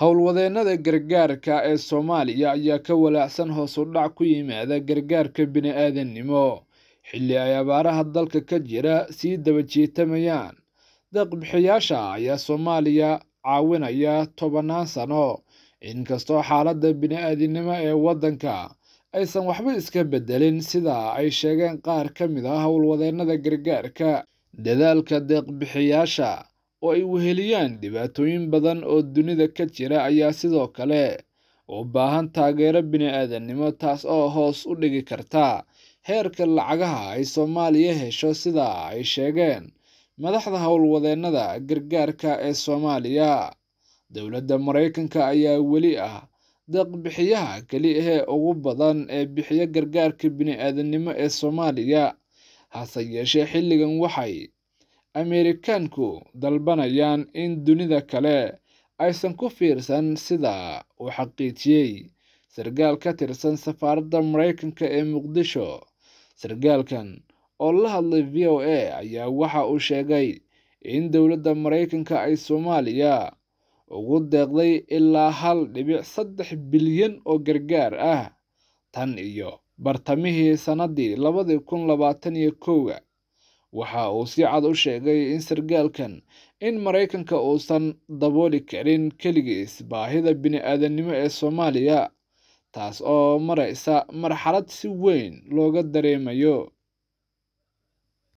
howlwadeennada gargaarka ee soomaaliya ayaa ka walaacsan hoos dhac ku yimaada gargaarka bini-aadannimo xilli ay abaaraha dalka ka jira sii daba jiitamayaan deeqbixiyaasha ayaa soomaaliya caawinaya tobannaan sano inkastoo xaaladda bini-aadinimo ee waddanka aysan waxba iska beddelin sida ay sheegeen qaar ka mid ah howlwadeennada gargaarka dadaalka deeqbixiyaasha oo ay weheliyaan dhibaatooyin badan oo dunida ka jira ayaa sidoo kale u baahan taageero bini'aadanimo taas oo hoos u dhigi karta heerka lacagaha ay soomaaliya hesho sida ay sheegeen madaxda howlwadeennada gargaarka ee soomaaliya dowladda maraykanka ayaa weli ah deeqbixiyaha keli ahe ugu badan ee bixiya gargaarka bini'aadanimo ee soomaaliya hase yeeshee xilligan waxay Ameerikaanku dalbanayaan in dunida kale aysan ku fiirsan sida uu xaqiijiyey sargaal ka tirsan safaaradda maraykanka ee Muqdisho. Sargaalkan oo la hadlay v o a ayaa waxa uu sheegay in dowladda maraykanka ay Soomaaliya ugu deeqday ilaa hal dhibic saddex bilyan oo gargaar ah tan iyo bartamihii sannadii labadii kun labaatan iyo kowga waxa uu si cad u sheegay in sargaalkan in maraykanka uusan dabooli karin keligiis baahida bini-aadanimo ee soomaaliya taas oo maraysa marxalad si weyn looga dareemayo